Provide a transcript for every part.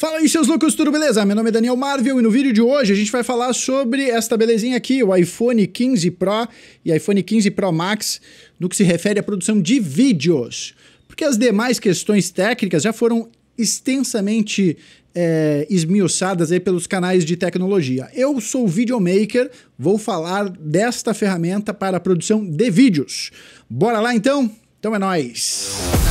Fala aí, seus loucos, tudo beleza? Meu nome é Daniel Marvel e no vídeo de hoje a gente vai falar sobre esta belezinha aqui, o iPhone 15 Pro e iPhone 15 Pro Max, no que se refere à produção de vídeos. Porque as demais questões técnicas já foram extensamente é, esmiuçadas aí pelos canais de tecnologia. Eu sou videomaker, vou falar desta ferramenta para a produção de vídeos. Bora lá então? Então é nóis! Música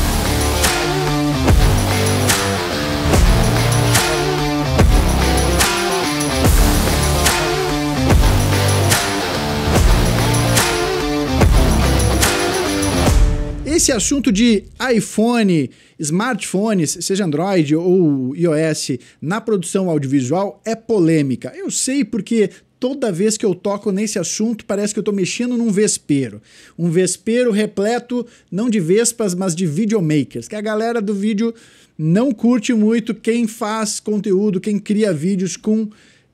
esse assunto de iPhone, smartphones, seja Android ou iOS, na produção audiovisual é polêmica. Eu sei porque toda vez que eu toco nesse assunto, parece que eu estou mexendo num vespeiro. Um vespeiro repleto não de vespas, mas de videomakers, que a galera do vídeo não curte muito quem faz conteúdo, quem cria vídeos com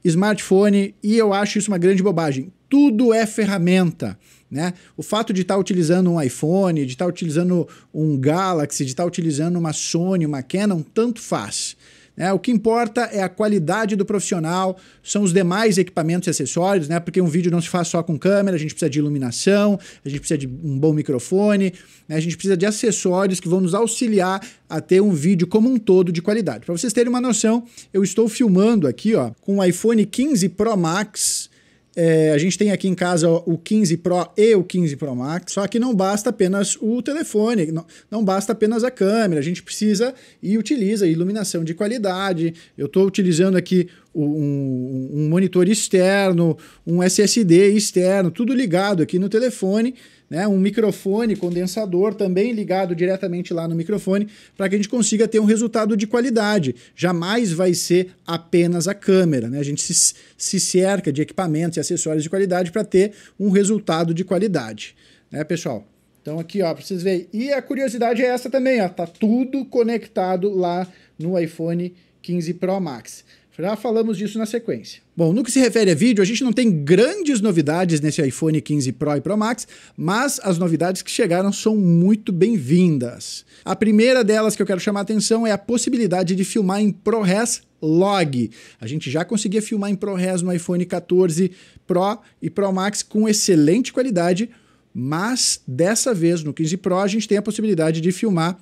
smartphone, e eu acho isso uma grande bobagem. Tudo é ferramenta. Né? O fato de estar tá utilizando um iPhone, de estar tá utilizando um Galaxy, de estar tá utilizando uma Sony, uma Canon, tanto faz. Né? O que importa é a qualidade do profissional, são os demais equipamentos e acessórios, né? porque um vídeo não se faz só com câmera, a gente precisa de iluminação, a gente precisa de um bom microfone, né? a gente precisa de acessórios que vão nos auxiliar a ter um vídeo como um todo de qualidade. Para vocês terem uma noção, eu estou filmando aqui ó, com o iPhone 15 Pro Max é, a gente tem aqui em casa o 15 Pro e o 15 Pro Max, só que não basta apenas o telefone, não, não basta apenas a câmera, a gente precisa e utiliza iluminação de qualidade. Eu estou utilizando aqui um, um monitor externo, um SSD externo, tudo ligado aqui no telefone, né? um microfone condensador também ligado diretamente lá no microfone, para que a gente consiga ter um resultado de qualidade. Jamais vai ser apenas a câmera. Né? A gente se, se cerca de equipamentos e acessórios de qualidade para ter um resultado de qualidade. Né, pessoal? Então aqui, ó, para vocês verem. E a curiosidade é essa também, ó, tá tudo conectado lá no iPhone 15 Pro Max. Já falamos disso na sequência. Bom, no que se refere a vídeo, a gente não tem grandes novidades nesse iPhone 15 Pro e Pro Max, mas as novidades que chegaram são muito bem-vindas. A primeira delas que eu quero chamar a atenção é a possibilidade de filmar em ProRes Log. A gente já conseguia filmar em ProRes no iPhone 14 Pro e Pro Max com excelente qualidade, mas dessa vez no 15 Pro a gente tem a possibilidade de filmar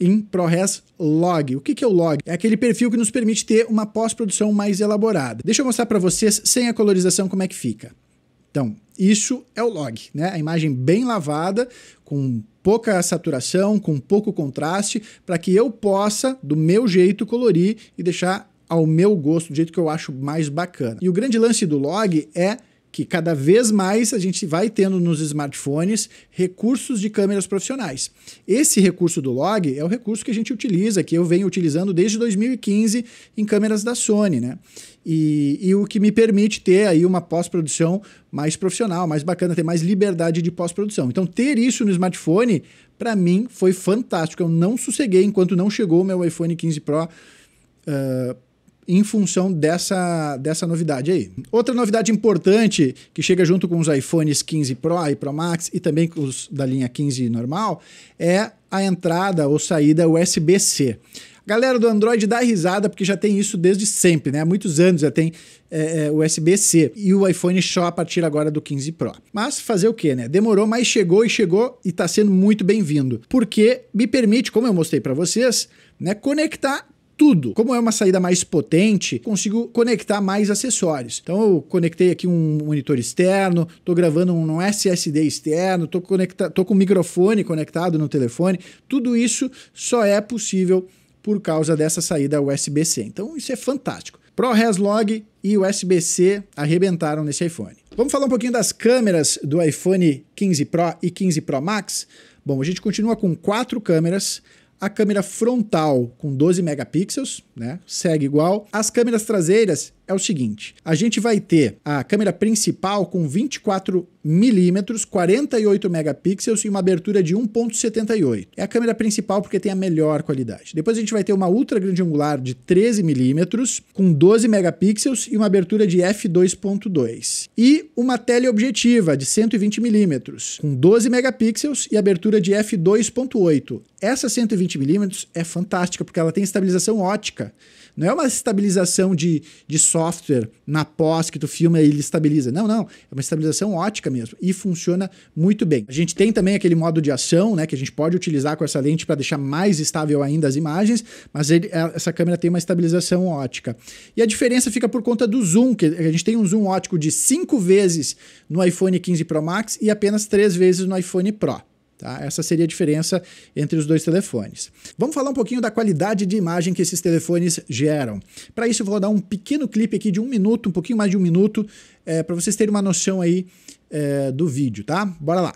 em ProRes Log. O que é o log? É aquele perfil que nos permite ter uma pós-produção mais elaborada. Deixa eu mostrar para vocês sem a colorização como é que fica. Então, isso é o log, né? A imagem bem lavada, com pouca saturação, com pouco contraste, para que eu possa, do meu jeito, colorir e deixar ao meu gosto, do jeito que eu acho mais bacana. E o grande lance do log é que cada vez mais a gente vai tendo nos smartphones recursos de câmeras profissionais. Esse recurso do log é o recurso que a gente utiliza, que eu venho utilizando desde 2015 em câmeras da Sony, né? E, e o que me permite ter aí uma pós-produção mais profissional, mais bacana, ter mais liberdade de pós-produção. Então, ter isso no smartphone, para mim, foi fantástico. Eu não sosseguei enquanto não chegou o meu iPhone 15 Pro. Uh, em função dessa, dessa novidade aí. Outra novidade importante que chega junto com os iPhones 15 Pro e Pro Max e também com os da linha 15 normal é a entrada ou saída USB-C. Galera do Android dá risada porque já tem isso desde sempre, né? Há muitos anos já tem é, é USB-C e o iPhone só a partir agora do 15 Pro. Mas fazer o que, né? Demorou, mas chegou e chegou e está sendo muito bem-vindo, porque me permite, como eu mostrei para vocês, né, conectar tudo. Como é uma saída mais potente, consigo conectar mais acessórios. Então eu conectei aqui um monitor externo, estou gravando um é SSD externo, estou conecta tô com o microfone conectado no telefone. Tudo isso só é possível por causa dessa saída USB-C. Então isso é fantástico. ProRes Log e USB-C arrebentaram nesse iPhone. Vamos falar um pouquinho das câmeras do iPhone 15 Pro e 15 Pro Max? Bom, a gente continua com quatro câmeras. A câmera frontal com 12 megapixels, né? Segue igual. As câmeras traseiras é o seguinte: a gente vai ter a câmera principal com 24 milímetros, 48 megapixels e uma abertura de 1.78. É a câmera principal porque tem a melhor qualidade. Depois a gente vai ter uma ultra grande angular de 13 milímetros com 12 megapixels e uma abertura de f2.2 e uma teleobjetiva de 120 milímetros com 12 megapixels e abertura de f2.8. Essa 120 milímetros é fantástica porque ela tem estabilização ótica. Não é uma estabilização de, de software na pós que tu filma e ele estabiliza. Não, não. É uma estabilização ótica mesmo. E funciona muito bem. A gente tem também aquele modo de ação, né? Que a gente pode utilizar com essa lente para deixar mais estável ainda as imagens, mas ele, é, essa câmera tem uma estabilização ótica. E a diferença fica por conta do zoom, que a gente tem um zoom ótico de 5 vezes no iPhone 15 Pro Max e apenas 3 vezes no iPhone Pro. Tá? Essa seria a diferença entre os dois telefones. Vamos falar um pouquinho da qualidade de imagem que esses telefones geram. Para isso, eu vou dar um pequeno clipe aqui de um minuto, um pouquinho mais de um minuto, é, eh, para vocês terem uma noção aí é, do vídeo, tá? Bora lá!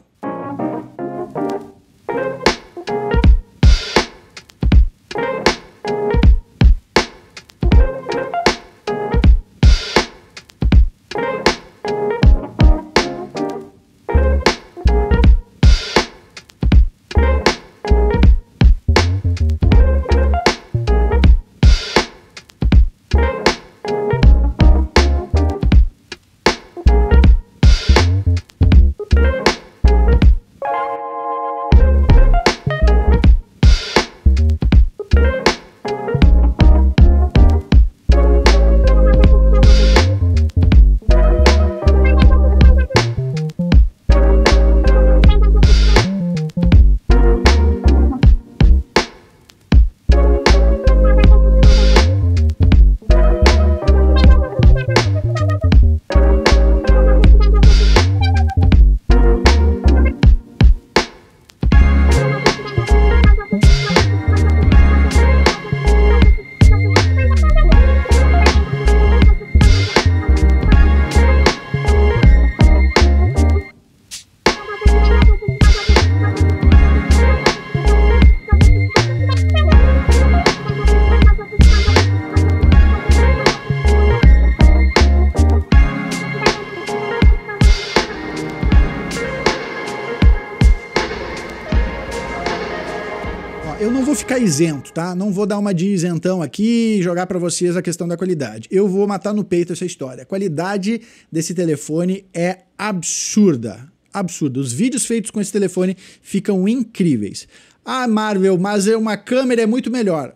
ficar isento, tá? Não vou dar uma de isentão aqui e jogar para vocês a questão da qualidade. Eu vou matar no peito essa história. A qualidade desse telefone é absurda. Absurda. Os vídeos feitos com esse telefone ficam incríveis. Ah, Marvel, mas é uma câmera é muito melhor.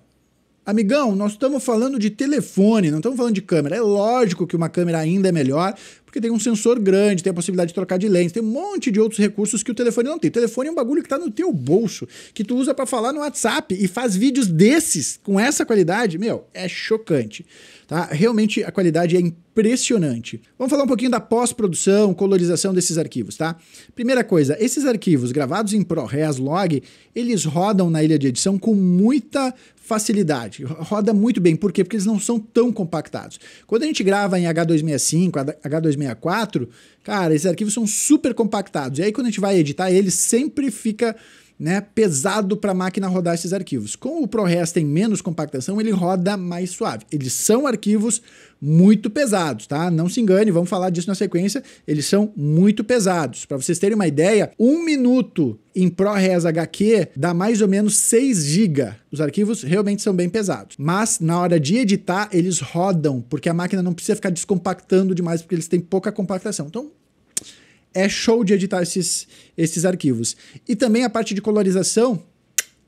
Amigão, nós estamos falando de telefone, não estamos falando de câmera. É lógico que uma câmera ainda é melhor, porque tem um sensor grande, tem a possibilidade de trocar de lente, tem um monte de outros recursos que o telefone não tem. O telefone é um bagulho que tá no teu bolso, que tu usa para falar no WhatsApp e faz vídeos desses com essa qualidade, meu, é chocante. Tá? Realmente a qualidade é impressionante. Vamos falar um pouquinho da pós-produção, colorização desses arquivos, tá? Primeira coisa, esses arquivos gravados em ProRes Log, eles rodam na ilha de edição com muita facilidade. Roda muito bem. Por quê? Porque eles não são tão compactados. Quando a gente grava em H265, H264, cara, esses arquivos são super compactados. E aí quando a gente vai editar, ele sempre fica né, pesado para a máquina rodar esses arquivos. Com o ProRes tem menos compactação, ele roda mais suave. Eles são arquivos muito pesados, tá? Não se engane, vamos falar disso na sequência. Eles são muito pesados. Para vocês terem uma ideia, um minuto em ProRes HQ dá mais ou menos 6 GB. Os arquivos realmente são bem pesados. Mas na hora de editar, eles rodam, porque a máquina não precisa ficar descompactando demais, porque eles têm pouca compactação. Então, é show de editar esses, esses arquivos. E também a parte de colorização,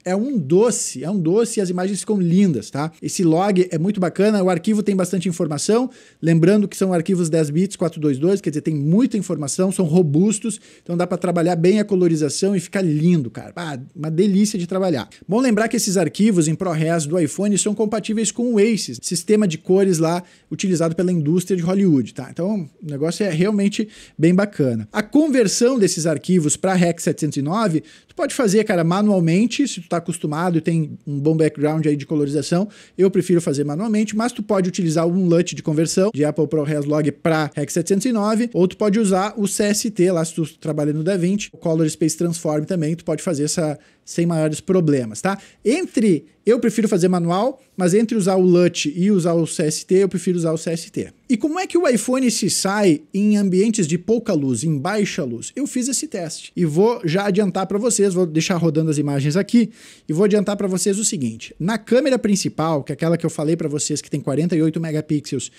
é um doce, é um doce e as imagens ficam lindas, tá? Esse log é muito bacana, o arquivo tem bastante informação, lembrando que são arquivos 10 bits, 422, quer dizer, tem muita informação, são robustos, então dá para trabalhar bem a colorização e fica lindo, cara. Ah, uma delícia de trabalhar. Bom lembrar que esses arquivos em ProRes do iPhone são compatíveis com o Aces, sistema de cores lá utilizado pela indústria de Hollywood, tá? Então, o negócio é realmente bem bacana. A conversão desses arquivos para REC 709, tu pode fazer, cara, manualmente, se tu tá Tá acostumado e tem um bom background aí de colorização, eu prefiro fazer manualmente, mas tu pode utilizar um LUT de conversão de Apple Pro Log para REC 709, ou tu pode usar o CST lá se tu trabalha no DaVinci, o Color Space Transform também, tu pode fazer essa sem maiores problemas, tá? Entre, eu prefiro fazer manual, mas entre usar o LUT e usar o CST, eu prefiro usar o CST. E como é que o iPhone se sai em ambientes de pouca luz, em baixa luz? Eu fiz esse teste e vou já adiantar para vocês, vou deixar rodando as imagens aqui e vou adiantar para vocês o seguinte. Na câmera principal, que é aquela que eu falei para vocês que tem 48 megapixels,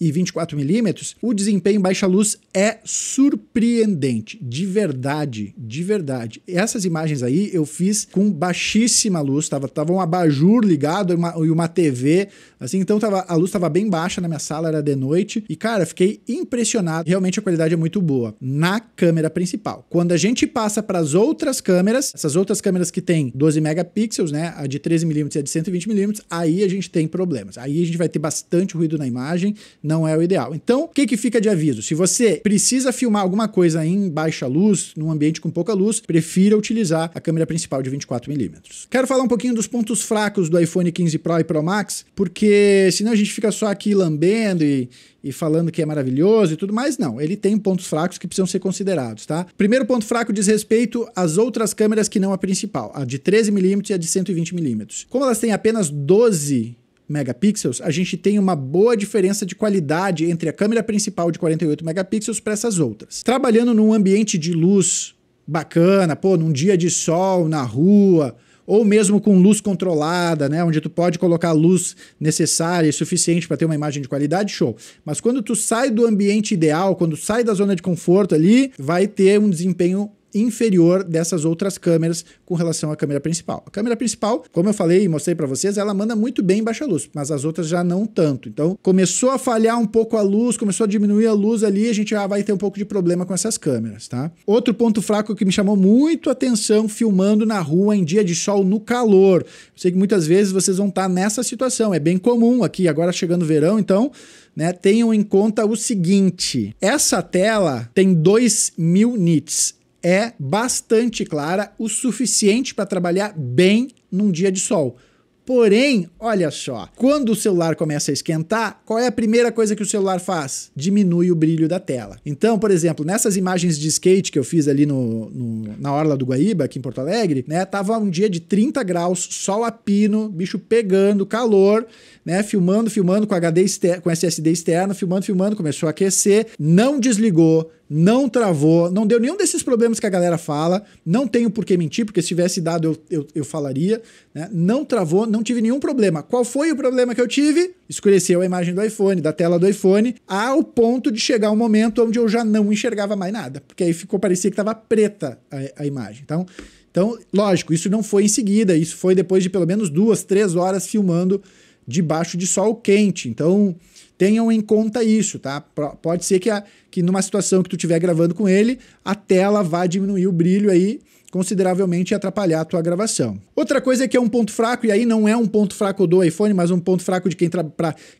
e 24mm, o desempenho em baixa luz é surpreendente, de verdade, de verdade. Essas imagens aí eu fiz com baixíssima luz, tava, tava um abajur ligado e uma, e uma TV, assim, então tava, a luz estava bem baixa na minha sala, era de noite, e cara, fiquei impressionado, realmente a qualidade é muito boa na câmera principal. Quando a gente passa para as outras câmeras, essas outras câmeras que tem 12 megapixels, né, a de 13mm e a de 120mm, aí a gente tem problemas. Aí a gente vai ter bastante ruído na imagem, não é o ideal. Então, o que, que fica de aviso? Se você precisa filmar alguma coisa em baixa luz, num ambiente com pouca luz, prefira utilizar a câmera principal de 24mm. Quero falar um pouquinho dos pontos fracos do iPhone 15 Pro e Pro Max, porque senão a gente fica só aqui lambendo e, e falando que é maravilhoso e tudo mais, não. Ele tem pontos fracos que precisam ser considerados, tá? Primeiro ponto fraco diz respeito às outras câmeras que não a principal, a de 13mm e a de 120mm. Como elas têm apenas 12 megapixels, a gente tem uma boa diferença de qualidade entre a câmera principal de 48 megapixels para essas outras. Trabalhando num ambiente de luz bacana, pô, num dia de sol na rua, ou mesmo com luz controlada, né, onde tu pode colocar a luz necessária e suficiente para ter uma imagem de qualidade, show. Mas quando tu sai do ambiente ideal, quando sai da zona de conforto ali, vai ter um desempenho inferior dessas outras câmeras com relação à câmera principal. A câmera principal, como eu falei e mostrei para vocês, ela manda muito bem em baixa luz, mas as outras já não tanto. Então, começou a falhar um pouco a luz, começou a diminuir a luz ali, a gente já vai ter um pouco de problema com essas câmeras, tá? Outro ponto fraco que me chamou muito atenção filmando na rua em dia de sol no calor. Eu sei que muitas vezes vocês vão estar tá nessa situação, é bem comum aqui agora chegando o verão, então né, tenham em conta o seguinte: essa tela tem 2000 mil nits é bastante clara, o suficiente para trabalhar bem num dia de sol. Porém, olha só, quando o celular começa a esquentar, qual é a primeira coisa que o celular faz? Diminui o brilho da tela. Então, por exemplo, nessas imagens de skate que eu fiz ali no, no na Orla do Guaíba, aqui em Porto Alegre, né? Tava um dia de 30 graus, sol a pino, bicho pegando, calor, né? Filmando, filmando com HD externo, com SSD externo, filmando, filmando, começou a aquecer, não desligou, não travou, não deu nenhum desses problemas que a galera fala, não tenho por que mentir, porque se tivesse dado eu, eu, eu falaria, né? não travou, não tive nenhum problema. Qual foi o problema que eu tive? Escureceu a imagem do iPhone, da tela do iPhone, ao ponto de chegar um momento onde eu já não enxergava mais nada, porque aí ficou, parecia que estava preta a, a imagem. Então, então, lógico, isso não foi em seguida, isso foi depois de pelo menos duas, três horas filmando debaixo de sol quente, então tenham em conta isso, tá? Pode ser que, a, que numa situação que tu estiver gravando com ele, a tela vá diminuir o brilho aí consideravelmente e atrapalhar a tua gravação. Outra coisa é que é um ponto fraco, e aí não é um ponto fraco do iPhone, mas um ponto fraco de quem, tra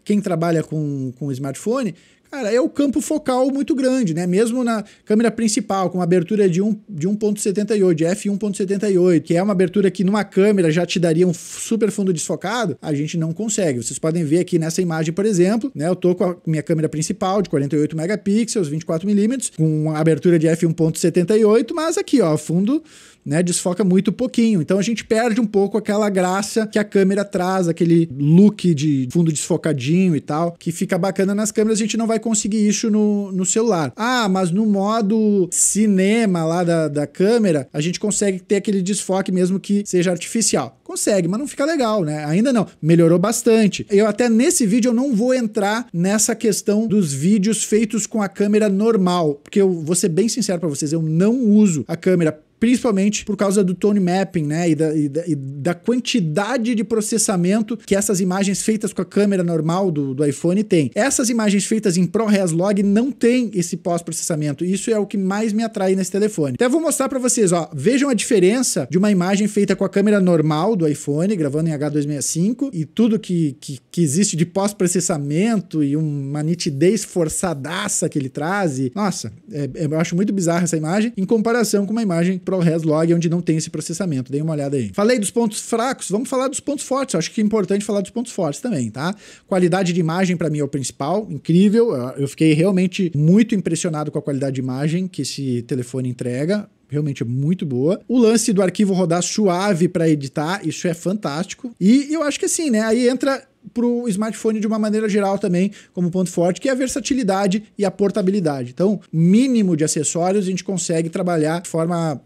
quem trabalha com, com smartphone, Cara, é o campo focal muito grande, né? Mesmo na câmera principal, com uma abertura de, um, de 1.78, de f1.78, que é uma abertura que numa câmera já te daria um super fundo desfocado, a gente não consegue. Vocês podem ver aqui nessa imagem, por exemplo, né? Eu tô com a minha câmera principal de 48 megapixels, 24mm, com uma abertura de f1.78, mas aqui, ó, fundo né, desfoca muito pouquinho. Então a gente perde um pouco aquela graça que a câmera traz, aquele look de fundo desfocadinho e tal, que fica bacana nas câmeras, a gente não vai conseguir isso no, no celular. Ah, mas no modo cinema lá da, da câmera, a gente consegue ter aquele desfoque mesmo que seja artificial. Consegue, mas não fica legal, né? Ainda não. Melhorou bastante. Eu até nesse vídeo eu não vou entrar nessa questão dos vídeos feitos com a câmera normal, porque eu vou ser bem sincero para vocês, eu não uso a câmera principalmente por causa do tone mapping, né? E da, e da, e da, quantidade de processamento que essas imagens feitas com a câmera normal do, do iPhone tem. Essas imagens feitas em ProRes Log não tem esse pós-processamento. Isso é o que mais me atrai nesse telefone. Até vou mostrar para vocês, ó. Vejam a diferença de uma imagem feita com a câmera normal do iPhone, gravando em H265, e tudo que, que, que existe de pós-processamento e uma nitidez forçadaça que ele traz. E, nossa, é, é eu acho muito bizarra essa imagem, em comparação com uma imagem para o ResLog, onde não tem esse processamento. Dê uma olhada aí. Falei dos pontos fracos, vamos falar dos pontos fortes. Eu acho que é importante falar dos pontos fortes também, tá? Qualidade de imagem, para mim, é o principal. Incrível. Eu fiquei realmente muito impressionado com a qualidade de imagem que esse telefone entrega realmente é muito boa. O lance do arquivo rodar suave para editar, isso é fantástico. E eu acho que assim, né? Aí entra para o smartphone de uma maneira geral também, como ponto forte, que é a versatilidade e a portabilidade. Então, mínimo de acessórios a gente consegue trabalhar de forma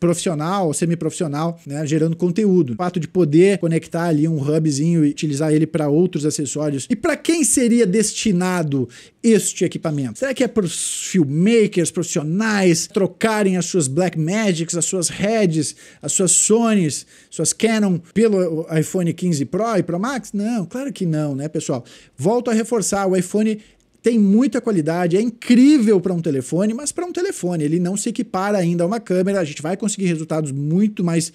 profissional, semi-profissional, né, gerando conteúdo. O fato de poder conectar ali um hubzinho e utilizar ele para outros acessórios. E para quem seria destinado este equipamento? Será que é para os filmmakers profissionais trocarem as suas Black Magics, as suas Reds, as suas Sonys, suas Canon pelo iPhone 15 Pro e Pro Max? Não, claro que não, né, pessoal? Volto a reforçar, o iPhone tem muita qualidade, é incrível para um telefone, mas para um telefone ele não se equipara ainda a uma câmera, a gente vai conseguir resultados muito mais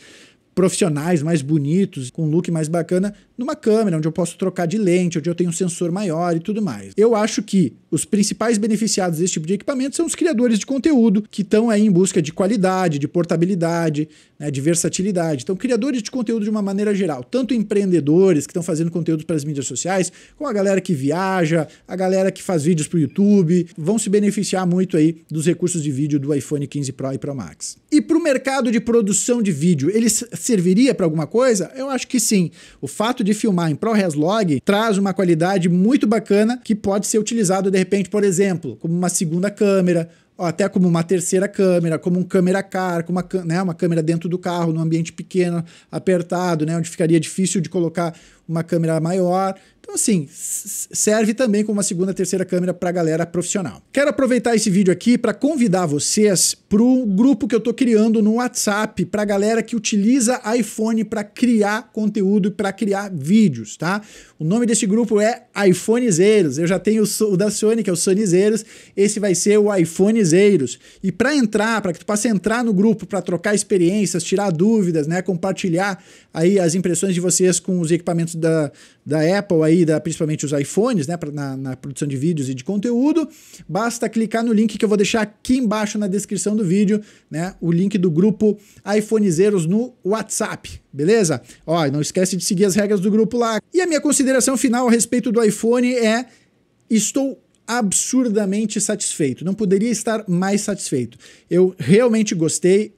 profissionais, mais bonitos, com look mais bacana numa câmera, onde eu posso trocar de lente, onde eu tenho um sensor maior e tudo mais. Eu acho que os principais beneficiados desse tipo de equipamento são os criadores de conteúdo que estão aí em busca de qualidade, de portabilidade, né, de versatilidade. Então, criadores de conteúdo de uma maneira geral, tanto empreendedores que estão fazendo conteúdo para as mídias sociais, como a galera que viaja, a galera que faz vídeos para o YouTube, vão se beneficiar muito aí dos recursos de vídeo do iPhone 15 Pro e Pro Max. E para o mercado de produção de vídeo, ele serviria para alguma coisa? Eu acho que sim. O fato de de filmar em ProRes Log traz uma qualidade muito bacana que pode ser utilizado de repente, por exemplo, como uma segunda câmera até como uma terceira câmera, como um câmera car, como uma, né, uma câmera dentro do carro, num ambiente pequeno, apertado, né, onde ficaria difícil de colocar uma câmera maior. Então, assim, serve também como uma segunda, terceira câmera para galera profissional. Quero aproveitar esse vídeo aqui para convidar vocês para um grupo que eu estou criando no WhatsApp para galera que utiliza iPhone para criar conteúdo e para criar vídeos, tá? O nome desse grupo é Zeiros. Eu já tenho o da Sony, que é o Sonizeiros. Esse vai ser o Zeiros. E para entrar, para que tu possa entrar no grupo para trocar experiências, tirar dúvidas, né, compartilhar aí as impressões de vocês com os equipamentos da, da Apple, aí, da, principalmente os iPhones, né, pra, na, na produção de vídeos e de conteúdo. Basta clicar no link que eu vou deixar aqui embaixo na descrição do vídeo, né, o link do grupo iPhonezeiros no WhatsApp, beleza? Ó, não esquece de seguir as regras do grupo lá. E a minha consideração final a respeito do iPhone é: estou absurdamente satisfeito. Não poderia estar mais satisfeito. Eu realmente gostei.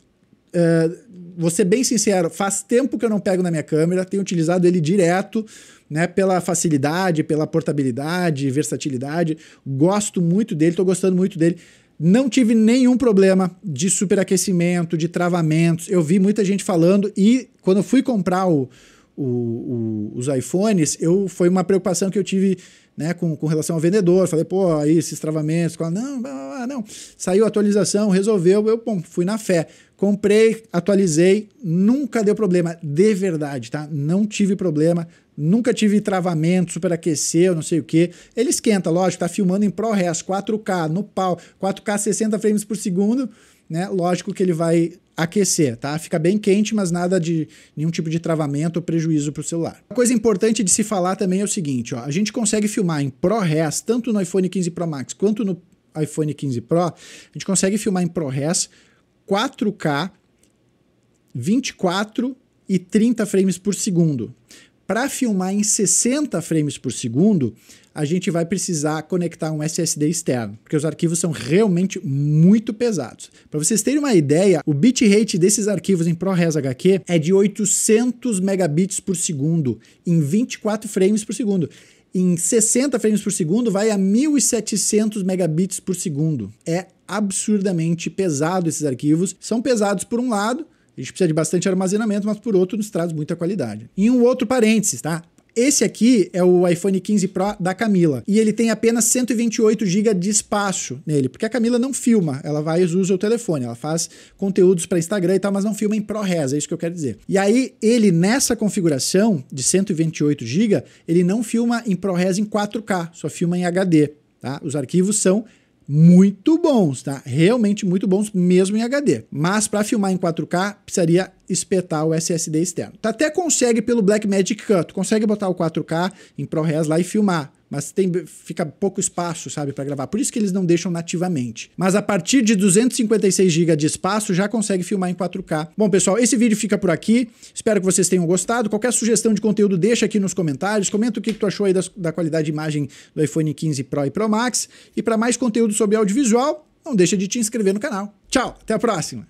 Uh, vou ser bem sincero, faz tempo que eu não pego na minha câmera, tenho utilizado ele direto, né, pela facilidade, pela portabilidade, versatilidade. Gosto muito dele, estou gostando muito dele. Não tive nenhum problema de superaquecimento, de travamentos. Eu vi muita gente falando e quando eu fui comprar o, o, o, os iPhones, eu foi uma preocupação que eu tive né, com, com relação ao vendedor. Falei, pô, aí esses travamentos. Não, não, não. Saiu a atualização, resolveu. Eu, bom, fui na fé. Comprei, atualizei, nunca deu problema, de verdade, tá? Não tive problema, nunca tive travamento, superaqueceu, não sei o que. Ele esquenta, lógico, tá filmando em ProRes, 4K, no pau, 4K 60 frames por segundo, né? Lógico que ele vai aquecer, tá? Fica bem quente, mas nada de nenhum tipo de travamento ou prejuízo para o celular. Uma coisa importante de se falar também é o seguinte, ó, a gente consegue filmar em ProRes tanto no iPhone 15 Pro Max quanto no iPhone 15 Pro, a gente consegue filmar em ProRes 4K, 24 e 30 frames por segundo. Para filmar em 60 frames por segundo, a gente vai precisar conectar um SSD externo, porque os arquivos são realmente muito pesados. Para vocês terem uma ideia, o bitrate desses arquivos em ProRes HQ é de 800 megabits por segundo em 24 frames por segundo em 60 frames por segundo vai a 1700 megabits por segundo. É absurdamente pesado esses arquivos. São pesados por um lado, a gente precisa de bastante armazenamento, mas por outro nos traz muita qualidade. em um outro parênteses, tá? Esse aqui é o iPhone 15 Pro da Camila e ele tem apenas 128 GB de espaço nele, porque a Camila não filma, ela vai e usa o telefone, ela faz conteúdos para Instagram e tal, mas não filma em ProRes, é isso que eu quero dizer. E aí ele nessa configuração de 128 GB, ele não filma em ProRes em 4K, só filma em HD, tá? Os arquivos são muito bons, tá? Realmente muito bons, mesmo em HD. Mas para filmar em 4K, precisaria espetar o SSD externo. Tu tá, até consegue pelo Blackmagic Cut, consegue botar o 4K em ProRes lá e filmar mas tem, fica pouco espaço, sabe, para gravar. Por isso que eles não deixam nativamente. Mas a partir de 256 GB de espaço já consegue filmar em 4K. Bom, pessoal, esse vídeo fica por aqui. Espero que vocês tenham gostado. Qualquer sugestão de conteúdo deixa aqui nos comentários. Comenta o que tu achou aí da, da qualidade de imagem do iPhone 15 Pro e Pro Max. E para mais conteúdo sobre audiovisual, não deixa de te inscrever no canal. Tchau, até a próxima.